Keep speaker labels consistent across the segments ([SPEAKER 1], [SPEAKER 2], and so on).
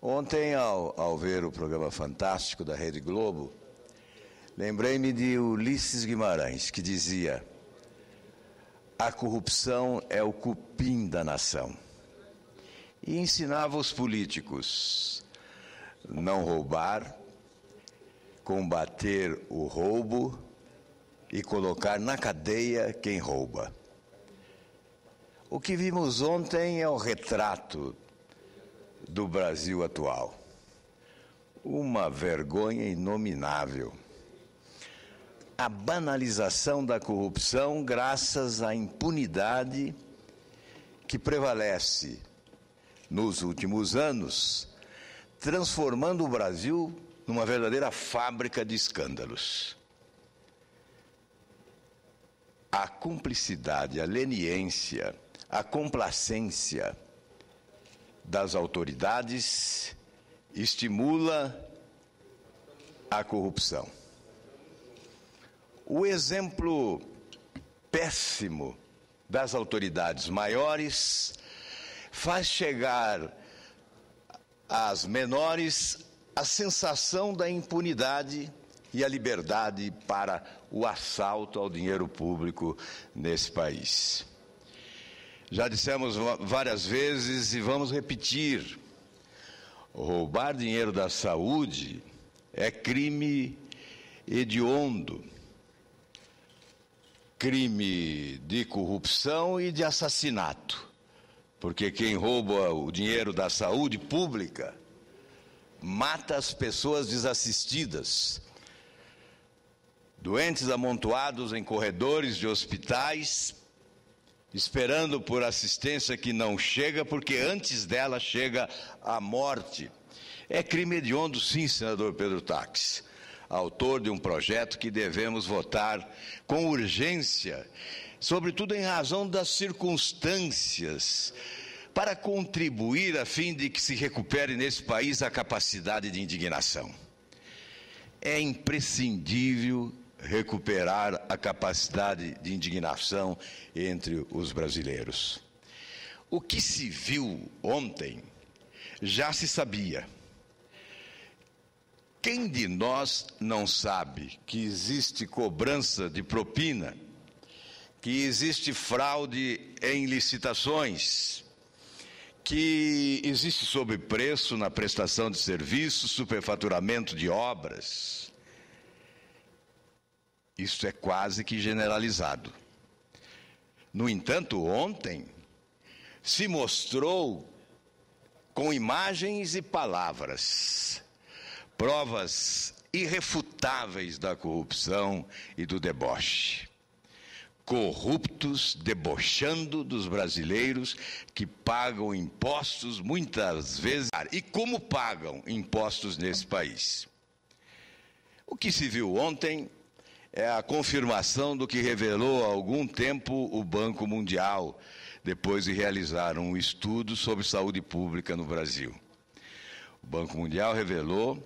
[SPEAKER 1] Ontem, ao, ao ver o programa fantástico da Rede Globo, lembrei-me de Ulisses Guimarães, que dizia: A corrupção é o cupim da nação. E ensinava os políticos não roubar, combater o roubo e colocar na cadeia quem rouba. O que vimos ontem é o retrato do Brasil atual. Uma vergonha inominável. A banalização da corrupção graças à impunidade que prevalece nos últimos anos, transformando o Brasil numa verdadeira fábrica de escândalos. A cumplicidade, a leniência, a complacência, das autoridades estimula a corrupção. O exemplo péssimo das autoridades maiores faz chegar às menores a sensação da impunidade e a liberdade para o assalto ao dinheiro público nesse país. Já dissemos várias vezes e vamos repetir: roubar dinheiro da saúde é crime hediondo, crime de corrupção e de assassinato. Porque quem rouba o dinheiro da saúde pública mata as pessoas desassistidas, doentes amontoados em corredores de hospitais, esperando por assistência que não chega, porque antes dela chega a morte. É crime hediondo, sim, senador Pedro Taques, autor de um projeto que devemos votar com urgência, sobretudo em razão das circunstâncias, para contribuir a fim de que se recupere nesse país a capacidade de indignação. É imprescindível recuperar a capacidade de indignação entre os brasileiros. O que se viu ontem já se sabia. Quem de nós não sabe que existe cobrança de propina, que existe fraude em licitações, que existe sobrepreço na prestação de serviços, superfaturamento de obras? Isso é quase que generalizado. No entanto, ontem se mostrou com imagens e palavras provas irrefutáveis da corrupção e do deboche. Corruptos debochando dos brasileiros que pagam impostos muitas vezes. E como pagam impostos nesse país? O que se viu ontem é a confirmação do que revelou há algum tempo o Banco Mundial, depois de realizar um estudo sobre saúde pública no Brasil. O Banco Mundial revelou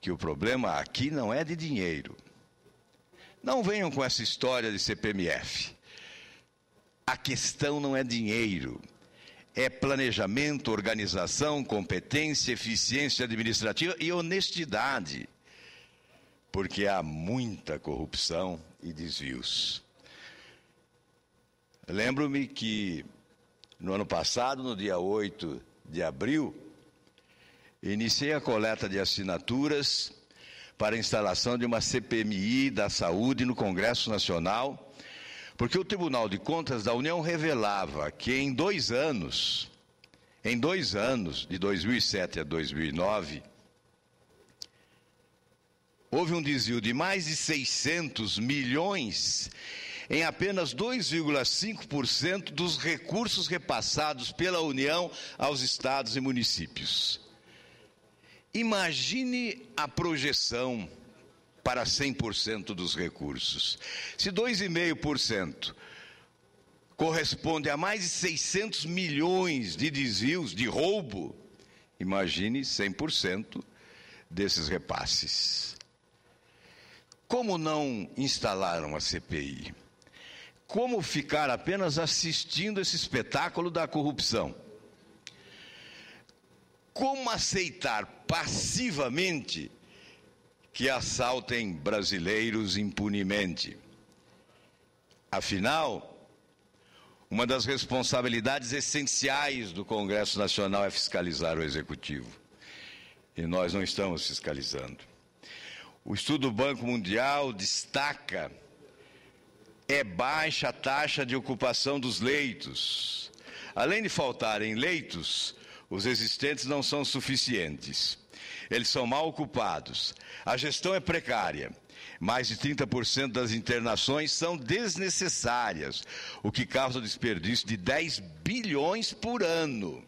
[SPEAKER 1] que o problema aqui não é de dinheiro. Não venham com essa história de CPMF. A questão não é dinheiro. É planejamento, organização, competência, eficiência administrativa e honestidade porque há muita corrupção e desvios. Lembro-me que no ano passado, no dia 8 de abril, iniciei a coleta de assinaturas para a instalação de uma CPMI da saúde no Congresso Nacional, porque o Tribunal de Contas da União revelava que em dois anos, em dois anos, de 2007 a 2009, Houve um desvio de mais de 600 milhões em apenas 2,5% dos recursos repassados pela União aos estados e municípios. Imagine a projeção para 100% dos recursos. Se 2,5% corresponde a mais de 600 milhões de desvios, de roubo, imagine 100% desses repasses. Como não instalaram a CPI? Como ficar apenas assistindo esse espetáculo da corrupção? Como aceitar passivamente que assaltem brasileiros impunemente? Afinal, uma das responsabilidades essenciais do Congresso Nacional é fiscalizar o Executivo. E nós não estamos fiscalizando. O estudo do Banco Mundial destaca é baixa a taxa de ocupação dos leitos. Além de faltarem leitos, os existentes não são suficientes. Eles são mal ocupados. A gestão é precária. Mais de 30% das internações são desnecessárias, o que causa desperdício de 10 bilhões por ano.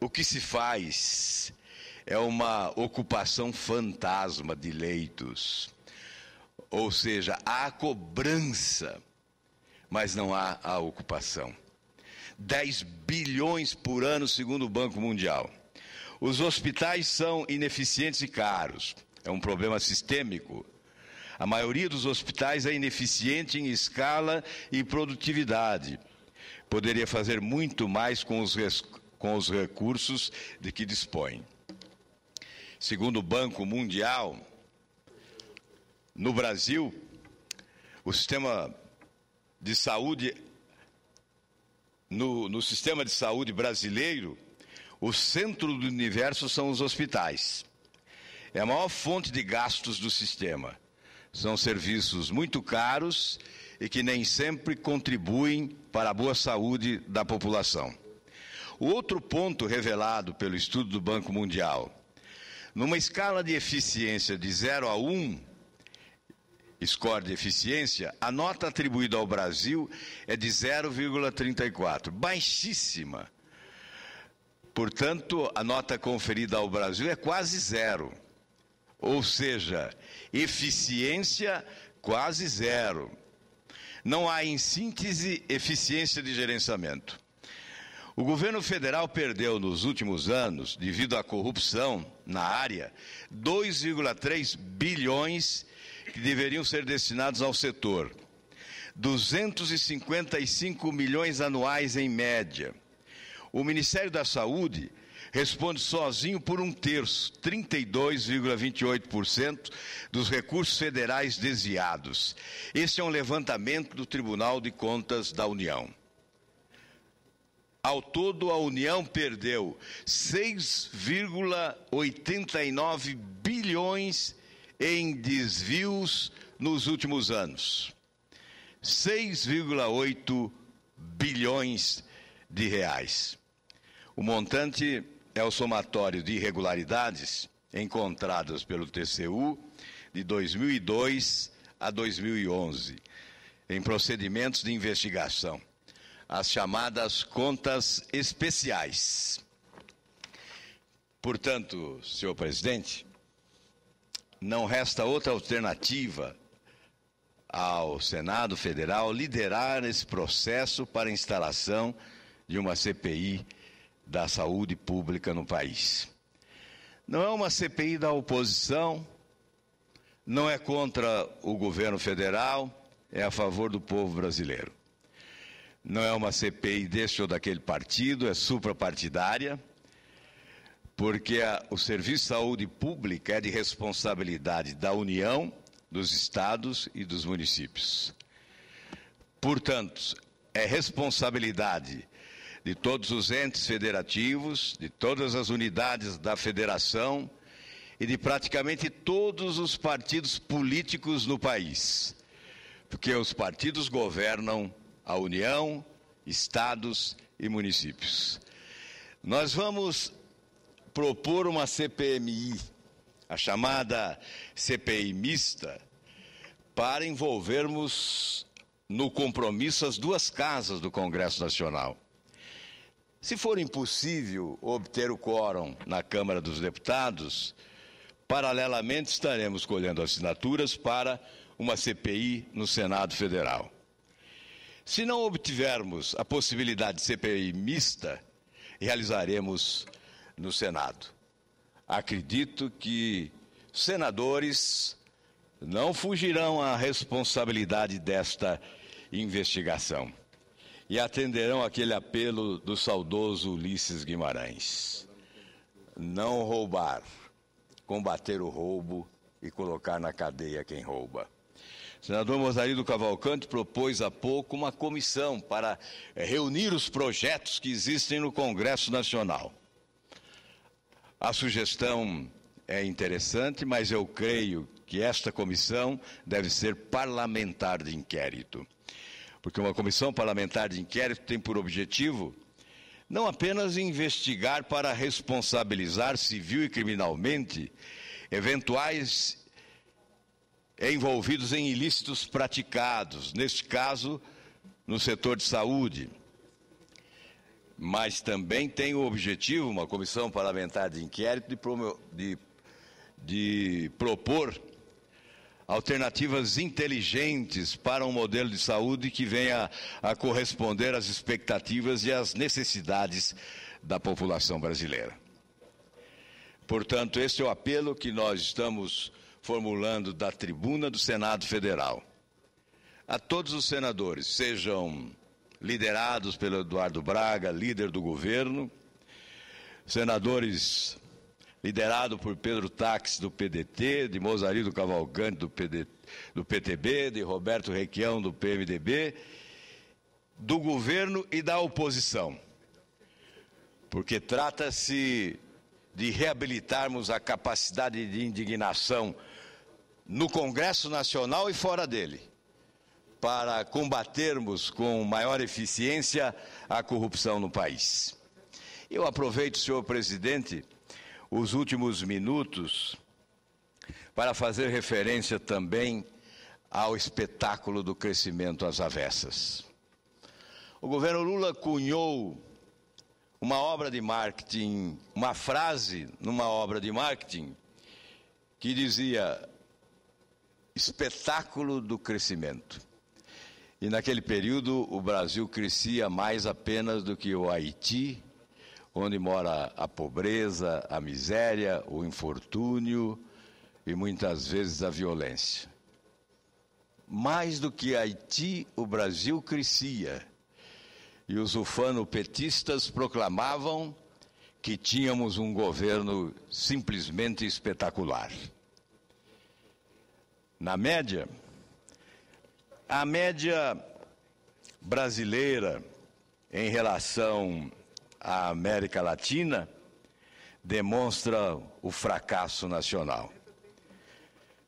[SPEAKER 1] O que se faz é uma ocupação fantasma de leitos. Ou seja, há cobrança, mas não há a ocupação. 10 bilhões por ano, segundo o Banco Mundial. Os hospitais são ineficientes e caros. É um problema sistêmico. A maioria dos hospitais é ineficiente em escala e produtividade. Poderia fazer muito mais com os, com os recursos de que dispõe segundo o Banco Mundial, no Brasil, o sistema de saúde, no, no sistema de saúde brasileiro, o centro do universo são os hospitais. É a maior fonte de gastos do sistema. São serviços muito caros e que nem sempre contribuem para a boa saúde da população. O outro ponto revelado pelo estudo do Banco Mundial numa escala de eficiência de 0 a 1, um, score de eficiência, a nota atribuída ao Brasil é de 0,34, baixíssima. Portanto, a nota conferida ao Brasil é quase zero. Ou seja, eficiência quase zero. Não há, em síntese, eficiência de gerenciamento. O governo federal perdeu nos últimos anos, devido à corrupção na área, 2,3 bilhões que deveriam ser destinados ao setor. 255 milhões anuais em média. O Ministério da Saúde responde sozinho por um terço, 32,28% dos recursos federais desviados. Este é um levantamento do Tribunal de Contas da União. Ao todo, a União perdeu 6,89 bilhões em desvios nos últimos anos. 6,8 bilhões de reais. O montante é o somatório de irregularidades encontradas pelo TCU de 2002 a 2011 em procedimentos de investigação as chamadas contas especiais. Portanto, senhor presidente, não resta outra alternativa ao Senado Federal liderar esse processo para instalação de uma CPI da saúde pública no país. Não é uma CPI da oposição, não é contra o governo federal, é a favor do povo brasileiro não é uma CPI deste ou daquele partido, é suprapartidária, porque a, o Serviço de Saúde Pública é de responsabilidade da União, dos estados e dos municípios. Portanto, é responsabilidade de todos os entes federativos, de todas as unidades da federação e de praticamente todos os partidos políticos no país. Porque os partidos governam a União, estados e municípios. Nós vamos propor uma CPMI, a chamada CPI mista, para envolvermos no compromisso as duas casas do Congresso Nacional. Se for impossível obter o quórum na Câmara dos Deputados, paralelamente estaremos colhendo assinaturas para uma CPI no Senado Federal. Se não obtivermos a possibilidade de CPI mista, realizaremos no Senado. Acredito que senadores não fugirão à responsabilidade desta investigação e atenderão aquele apelo do saudoso Ulisses Guimarães. Não roubar, combater o roubo e colocar na cadeia quem rouba. Senador senador do Cavalcante propôs há pouco uma comissão para eh, reunir os projetos que existem no Congresso Nacional. A sugestão é interessante, mas eu creio que esta comissão deve ser parlamentar de inquérito. Porque uma comissão parlamentar de inquérito tem por objetivo não apenas investigar para responsabilizar civil e criminalmente eventuais envolvidos em ilícitos praticados, neste caso, no setor de saúde. Mas também tem o objetivo, uma comissão parlamentar de inquérito, de, de, de propor alternativas inteligentes para um modelo de saúde que venha a corresponder às expectativas e às necessidades da população brasileira. Portanto, esse é o apelo que nós estamos formulando da tribuna do Senado Federal. A todos os senadores, sejam liderados pelo Eduardo Braga, líder do governo, senadores liderado por Pedro Táxi do PDT, de Mozarido Cavalcante do, PD, do PTB, de Roberto Requião do PMDB, do governo e da oposição. Porque trata-se de reabilitarmos a capacidade de indignação no Congresso Nacional e fora dele, para combatermos com maior eficiência a corrupção no país. Eu aproveito, senhor presidente, os últimos minutos para fazer referência também ao espetáculo do crescimento às avessas. O governo Lula cunhou uma obra de marketing, uma frase numa obra de marketing que dizia: espetáculo do crescimento. E naquele período o Brasil crescia mais apenas do que o Haiti, onde mora a pobreza, a miséria, o infortúnio e muitas vezes a violência. Mais do que Haiti, o Brasil crescia. E os ufano-petistas proclamavam que tínhamos um governo simplesmente espetacular na média, a média brasileira em relação à América Latina demonstra o fracasso nacional.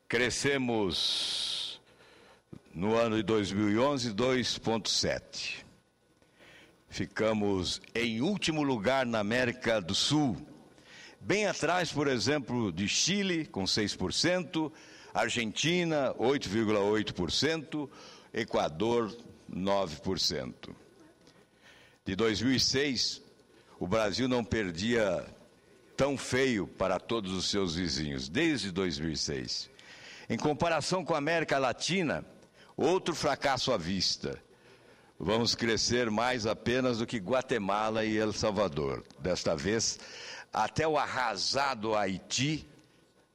[SPEAKER 1] Crescemos no ano de 2011 2.7. Ficamos em último lugar na América do Sul, bem atrás, por exemplo, de Chile com 6%, Argentina, 8,8%, Equador, 9%. De 2006, o Brasil não perdia tão feio para todos os seus vizinhos, desde 2006. Em comparação com a América Latina, outro fracasso à vista. Vamos crescer mais apenas do que Guatemala e El Salvador. Desta vez, até o arrasado Haiti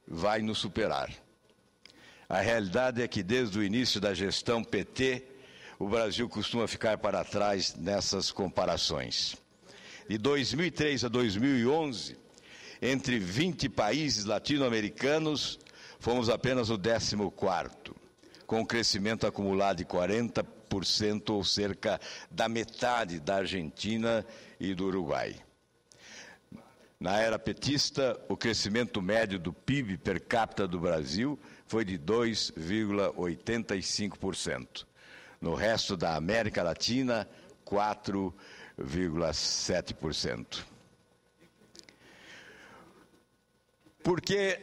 [SPEAKER 1] vai nos superar. A realidade é que desde o início da gestão PT, o Brasil costuma ficar para trás nessas comparações. De 2003 a 2011, entre 20 países latino-americanos, fomos apenas o 14º, com um crescimento acumulado de 40% ou cerca da metade da Argentina e do Uruguai. Na era petista, o crescimento médio do PIB per capita do Brasil foi de 2,85%. No resto da América Latina, 4,7%. Por que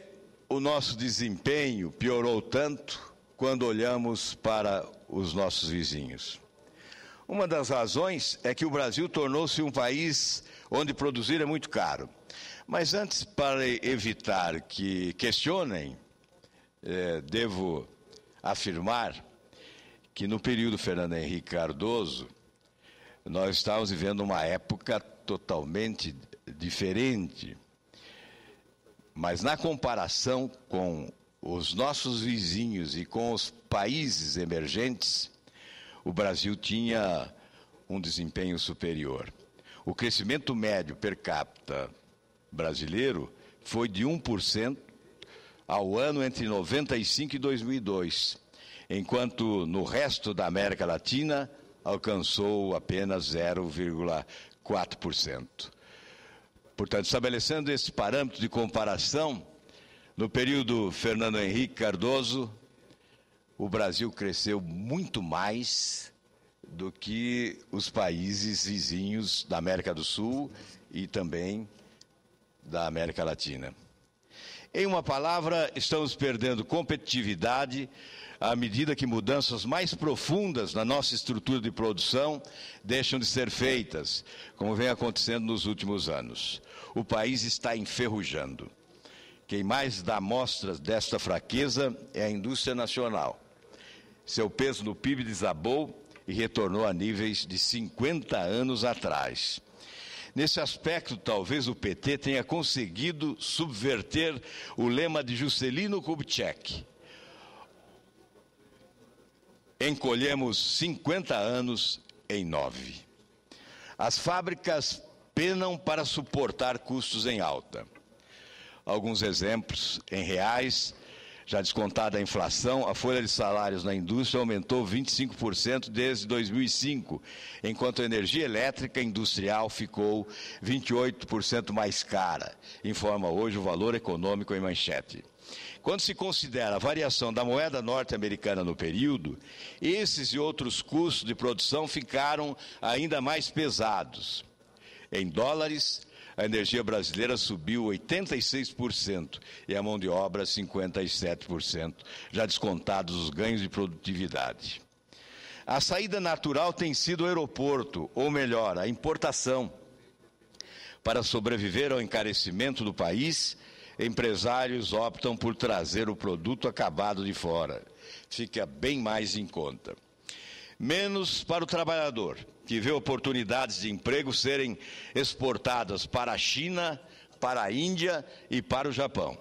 [SPEAKER 1] o nosso desempenho piorou tanto quando olhamos para os nossos vizinhos? Uma das razões é que o Brasil tornou-se um país onde produzir é muito caro. Mas antes, para evitar que questionem, é, devo afirmar que no período Fernando Henrique Cardoso, nós estávamos vivendo uma época totalmente diferente. Mas na comparação com os nossos vizinhos e com os países emergentes, o Brasil tinha um desempenho superior. O crescimento médio per capita brasileiro foi de 1% ao ano entre 95 e 2002, enquanto no resto da América Latina alcançou apenas 0,4%. Portanto, estabelecendo esse parâmetro de comparação, no período Fernando Henrique Cardoso, o Brasil cresceu muito mais do que os países vizinhos da América do Sul e também da América Latina. Em uma palavra, estamos perdendo competitividade à medida que mudanças mais profundas na nossa estrutura de produção deixam de ser feitas, como vem acontecendo nos últimos anos. O país está enferrujando. Quem mais dá mostras desta fraqueza é a indústria nacional. Seu peso no PIB desabou e retornou a níveis de 50 anos atrás. Nesse aspecto, talvez o PT tenha conseguido subverter o lema de Juscelino Kubitschek. Encolhemos 50 anos em nove. As fábricas penam para suportar custos em alta. Alguns exemplos em reais já descontada a inflação, a folha de salários na indústria aumentou 25% desde 2005, enquanto a energia elétrica industrial ficou 28% mais cara, informa hoje o valor econômico em manchete. Quando se considera a variação da moeda norte-americana no período, esses e outros custos de produção ficaram ainda mais pesados. Em dólares, a energia brasileira subiu 86% e a mão de obra 57%, já descontados os ganhos de produtividade. A saída natural tem sido o aeroporto, ou melhor, a importação. Para sobreviver ao encarecimento do país, empresários optam por trazer o produto acabado de fora. Fica bem mais em conta menos para o trabalhador, que vê oportunidades de emprego serem exportadas para a China, para a Índia e para o Japão.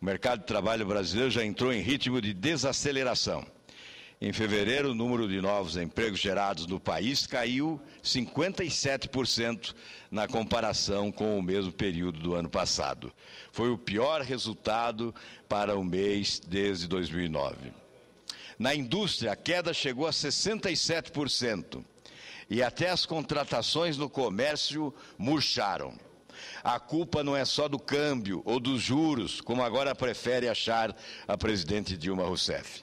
[SPEAKER 1] O mercado de trabalho brasileiro já entrou em ritmo de desaceleração. Em fevereiro, o número de novos empregos gerados no país caiu 57% na comparação com o mesmo período do ano passado. Foi o pior resultado para o mês desde 2009. Na indústria, a queda chegou a 67% e até as contratações no comércio murcharam. A culpa não é só do câmbio ou dos juros, como agora prefere achar a presidente Dilma Rousseff.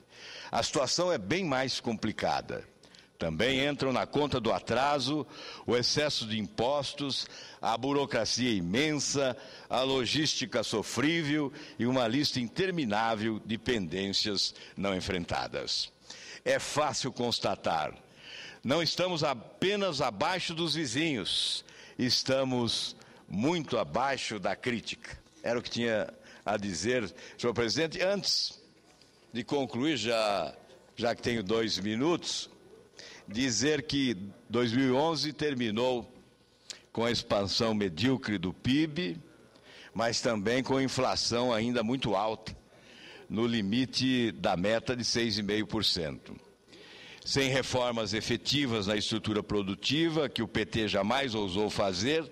[SPEAKER 1] A situação é bem mais complicada. Também entram na conta do atraso, o excesso de impostos, a burocracia imensa, a logística sofrível e uma lista interminável de pendências não enfrentadas. É fácil constatar, não estamos apenas abaixo dos vizinhos, estamos muito abaixo da crítica. Era o que tinha a dizer, senhor presidente. Antes de concluir, já, já que tenho dois minutos dizer que 2011 terminou com a expansão medíocre do PIB, mas também com inflação ainda muito alta, no limite da meta de 6,5%. Sem reformas efetivas na estrutura produtiva, que o PT jamais ousou fazer,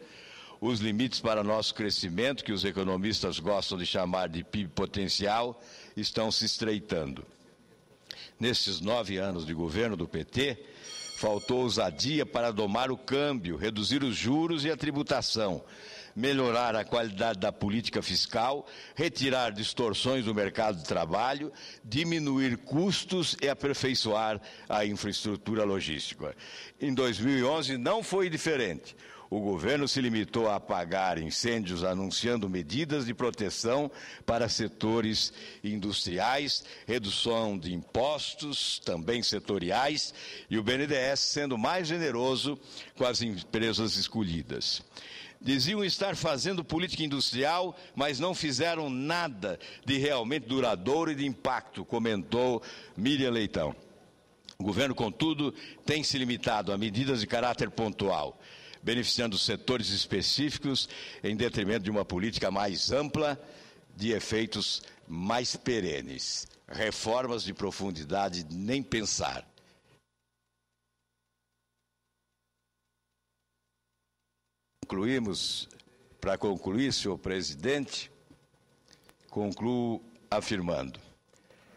[SPEAKER 1] os limites para nosso crescimento, que os economistas gostam de chamar de PIB potencial, estão se estreitando nesses nove anos de governo do PT, faltou ousadia para domar o câmbio, reduzir os juros e a tributação, melhorar a qualidade da política fiscal, retirar distorções do mercado de trabalho, diminuir custos e aperfeiçoar a infraestrutura logística. Em 2011 não foi diferente o governo se limitou a apagar incêndios anunciando medidas de proteção para setores industriais, redução de impostos, também setoriais, e o BNDES sendo mais generoso com as empresas escolhidas. Diziam estar fazendo política industrial, mas não fizeram nada de realmente duradouro e de impacto, comentou Miriam Leitão. O governo, contudo, tem se limitado a medidas de caráter pontual beneficiando setores específicos em detrimento de uma política mais ampla de efeitos mais perenes. Reformas de profundidade, nem pensar. Concluímos, para concluir, senhor presidente, concluo afirmando: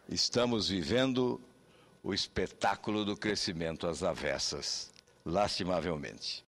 [SPEAKER 1] estamos vivendo o espetáculo do crescimento às avessas, lastimavelmente.